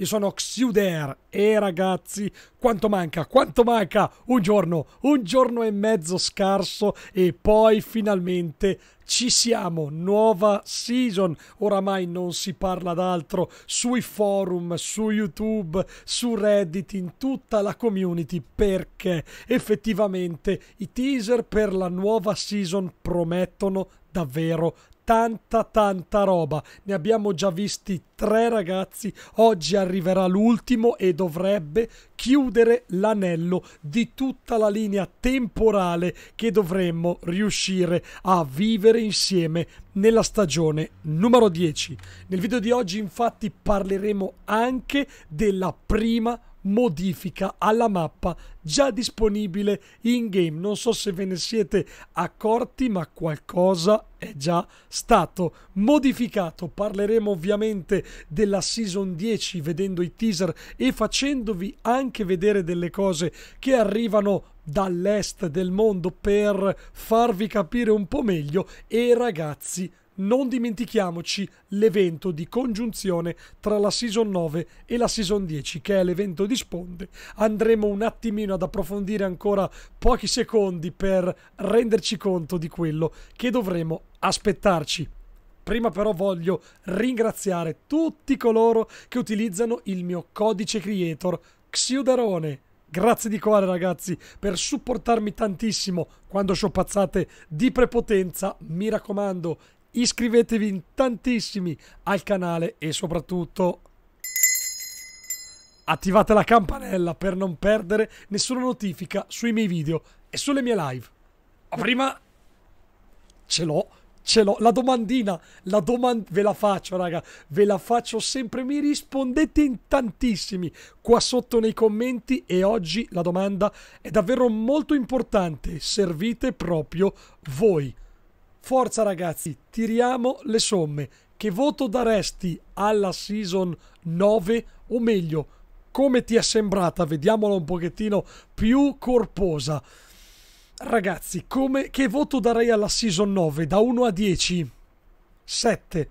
Io sono Xiuder e ragazzi, quanto manca, quanto manca un giorno, un giorno e mezzo scarso e poi finalmente ci siamo, nuova season, oramai non si parla d'altro, sui forum, su YouTube, su Reddit, in tutta la community, perché effettivamente i teaser per la nuova season promettono davvero tanta tanta roba. Ne abbiamo già visti tre ragazzi, oggi arriverà l'ultimo e dovrebbe chiudere l'anello di tutta la linea temporale che dovremmo riuscire a vivere insieme nella stagione numero 10. Nel video di oggi infatti parleremo anche della prima modifica alla mappa già disponibile in game. Non so se ve ne siete accorti, ma qualcosa è già stato modificato. Parleremo ovviamente della season 10 vedendo i teaser e facendovi anche vedere delle cose che arrivano dall'est del mondo per farvi capire un po' meglio e ragazzi non dimentichiamoci l'evento di congiunzione tra la Season 9 e la Season 10, che è l'evento di sponde. Andremo un attimino ad approfondire ancora pochi secondi per renderci conto di quello che dovremo aspettarci. Prima però voglio ringraziare tutti coloro che utilizzano il mio codice creator Xiuderone. Grazie di cuore ragazzi per supportarmi tantissimo quando sciopazzate di prepotenza. Mi raccomando, iscrivetevi in tantissimi al canale e soprattutto attivate la campanella per non perdere nessuna notifica sui miei video e sulle mie live. Ma prima ce l'ho, ce l'ho, la domandina, la domanda ve la faccio raga, ve la faccio sempre, mi rispondete in tantissimi qua sotto nei commenti e oggi la domanda è davvero molto importante, servite proprio voi. Forza ragazzi, tiriamo le somme. Che voto daresti alla season 9 o meglio, come ti è sembrata? Vediamola un pochettino più corposa. Ragazzi, come, che voto darei alla season 9? Da 1 a 10? 7.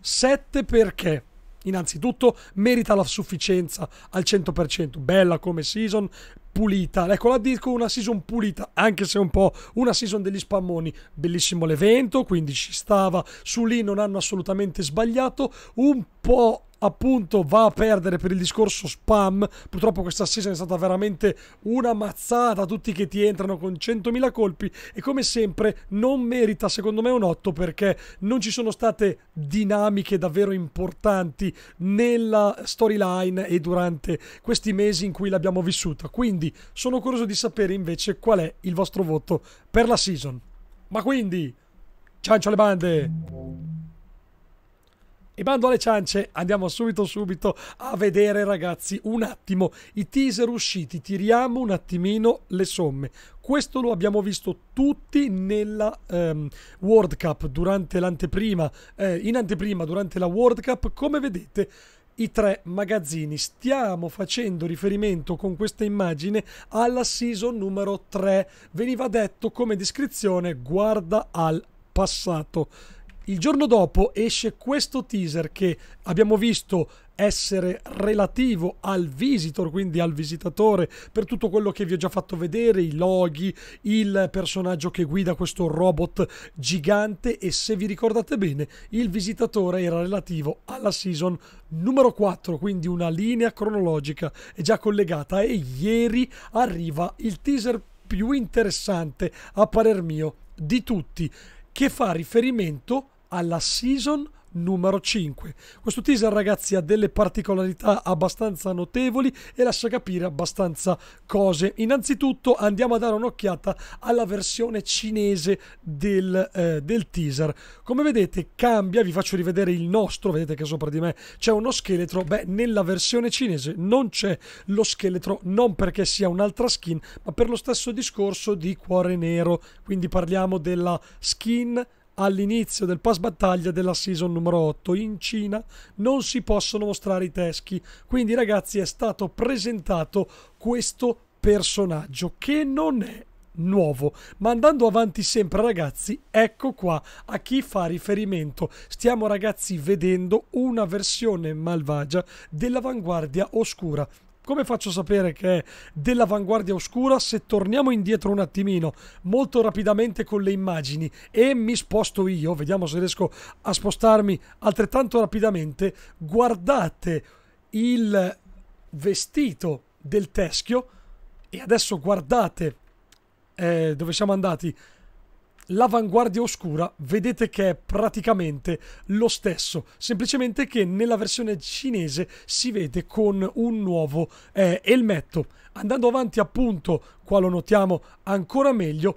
7 perché? Innanzitutto merita la sufficienza al 100%, bella come season, pulita. Ecco, la dico una season pulita, anche se un po' una season degli spammoni. Bellissimo l'evento, quindi ci stava. Su lì non hanno assolutamente sbagliato. Un po' appunto va a perdere per il discorso spam. Purtroppo questa season è stata veramente una mazzata tutti che ti entrano con 100.000 colpi e come sempre non merita secondo me un 8 perché non ci sono state dinamiche davvero importanti nella storyline e durante questi mesi in cui l'abbiamo vissuta. Quindi sono curioso di sapere invece qual è il vostro voto per la season. Ma quindi, ciancio alle bande! E bando alle ciance, andiamo subito subito a vedere ragazzi un attimo i teaser usciti, tiriamo un attimino le somme. Questo lo abbiamo visto tutti nella ehm, World Cup durante l'anteprima, eh, in anteprima durante la World Cup, come vedete i tre magazzini. Stiamo facendo riferimento con questa immagine alla season numero 3. Veniva detto come descrizione guarda al passato il giorno dopo esce questo teaser che abbiamo visto essere relativo al visitor, quindi al visitatore, per tutto quello che vi ho già fatto vedere, i loghi, il personaggio che guida questo robot gigante e se vi ricordate bene, il visitatore era relativo alla season numero 4, quindi una linea cronologica è già collegata e ieri arriva il teaser più interessante a parer mio di tutti che fa riferimento a alla season numero 5. Questo teaser ragazzi ha delle particolarità abbastanza notevoli e lascia capire abbastanza cose. Innanzitutto andiamo a dare un'occhiata alla versione cinese del, eh, del, teaser. Come vedete cambia, vi faccio rivedere il nostro, vedete che sopra di me c'è uno scheletro, beh nella versione cinese non c'è lo scheletro non perché sia un'altra skin ma per lo stesso discorso di cuore nero, quindi parliamo della skin all'inizio del pass battaglia della season numero 8. In Cina non si possono mostrare i teschi, quindi ragazzi è stato presentato questo personaggio che non è nuovo. Ma andando avanti sempre, ragazzi, ecco qua a chi fa riferimento. Stiamo, ragazzi, vedendo una versione malvagia dell'avanguardia oscura come faccio a sapere che è dell'avanguardia oscura se torniamo indietro un attimino molto rapidamente con le immagini e mi sposto io vediamo se riesco a spostarmi altrettanto rapidamente guardate il vestito del teschio e adesso guardate eh, dove siamo andati l'avanguardia oscura vedete che è praticamente lo stesso semplicemente che nella versione cinese si vede con un nuovo eh, elmetto andando avanti appunto qua lo notiamo ancora meglio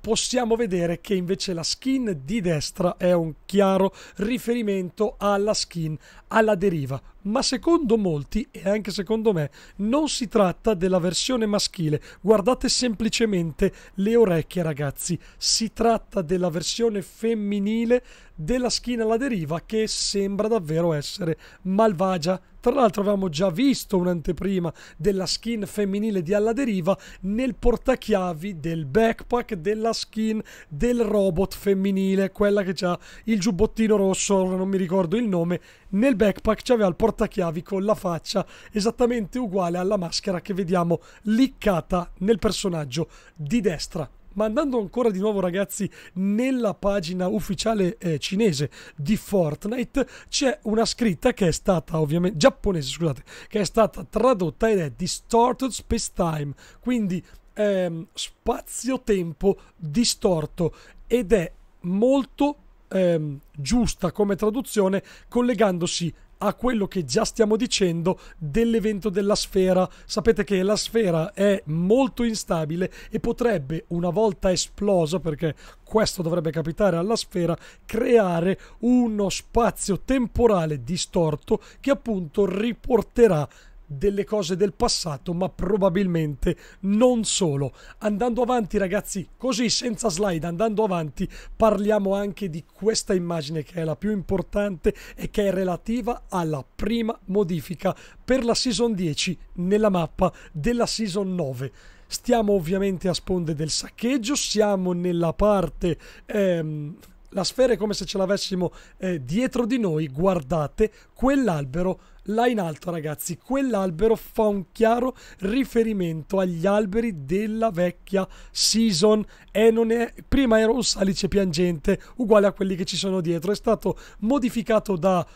possiamo vedere che invece la skin di destra è un chiaro riferimento alla skin alla deriva. Ma secondo molti, e anche secondo me, non si tratta della versione maschile. Guardate semplicemente le orecchie, ragazzi. Si tratta della versione femminile della schiena alla deriva che sembra davvero essere malvagia. Tra l'altro avevamo già visto un'anteprima della skin femminile di alla deriva nel portachiavi del backpack della skin del robot femminile, quella che ha il giubbottino rosso, non mi ricordo il nome, nel backpack c'aveva il portachiavi con la faccia esattamente uguale alla maschera che vediamo liccata nel personaggio di destra ma andando ancora di nuovo ragazzi nella pagina ufficiale eh, cinese di Fortnite c'è una scritta che è stata ovviamente giapponese scusate che è stata tradotta ed è distorted space time quindi ehm, spazio-tempo distorto ed è molto ehm, giusta come traduzione collegandosi a quello che già stiamo dicendo dell'evento della sfera. Sapete che la sfera è molto instabile e potrebbe, una volta esplosa, perché questo dovrebbe capitare alla sfera, creare uno spazio temporale distorto che appunto riporterà delle cose del passato, ma probabilmente non solo. Andando avanti, ragazzi, così senza slide, andando avanti, parliamo anche di questa immagine che è la più importante e che è relativa alla prima modifica per la Season 10 nella mappa della Season 9. Stiamo ovviamente a sponde del saccheggio, siamo nella parte... Ehm, la sfera è come se ce l'avessimo eh, dietro di noi, guardate, quell'albero là in alto ragazzi, quell'albero fa un chiaro riferimento agli alberi della vecchia season e non è, prima era un salice piangente uguale a quelli che ci sono dietro, è stato modificato da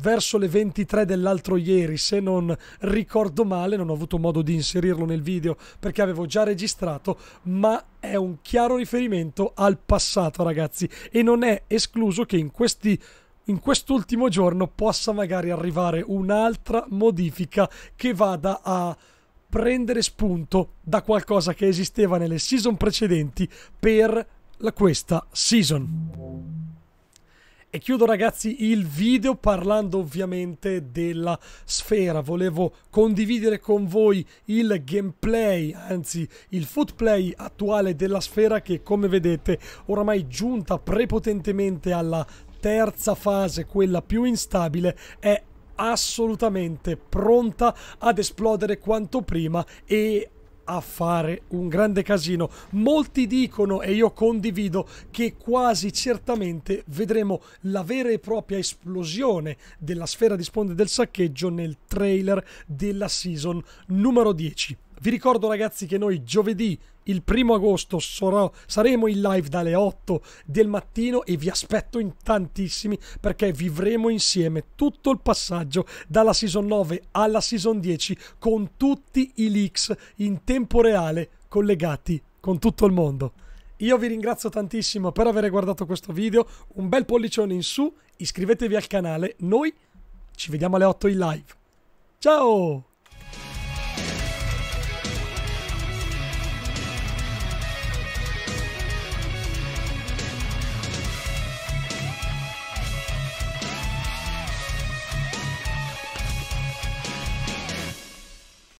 verso le 23 dell'altro ieri, se non ricordo male, non ho avuto modo di inserirlo nel video perché avevo già registrato, ma è un chiaro riferimento al passato, ragazzi, e non è escluso che in questi in quest'ultimo giorno possa magari arrivare un'altra modifica che vada a prendere spunto da qualcosa che esisteva nelle season precedenti per la, questa season. E chiudo ragazzi il video parlando ovviamente della sfera, volevo condividere con voi il gameplay, anzi il footplay attuale della sfera che come vedete oramai giunta prepotentemente alla terza fase, quella più instabile, è assolutamente pronta ad esplodere quanto prima e a fare un grande casino. Molti dicono, e io condivido, che quasi certamente vedremo la vera e propria esplosione della sfera di sponde del saccheggio nel trailer della season numero 10. Vi ricordo ragazzi che noi giovedì il primo agosto sarò, saremo in live dalle 8 del mattino e vi aspetto in tantissimi perché vivremo insieme tutto il passaggio dalla season 9 alla season 10 con tutti i leaks in tempo reale collegati con tutto il mondo. Io vi ringrazio tantissimo per aver guardato questo video, un bel pollicione in su, iscrivetevi al canale, noi ci vediamo alle 8 in live. Ciao!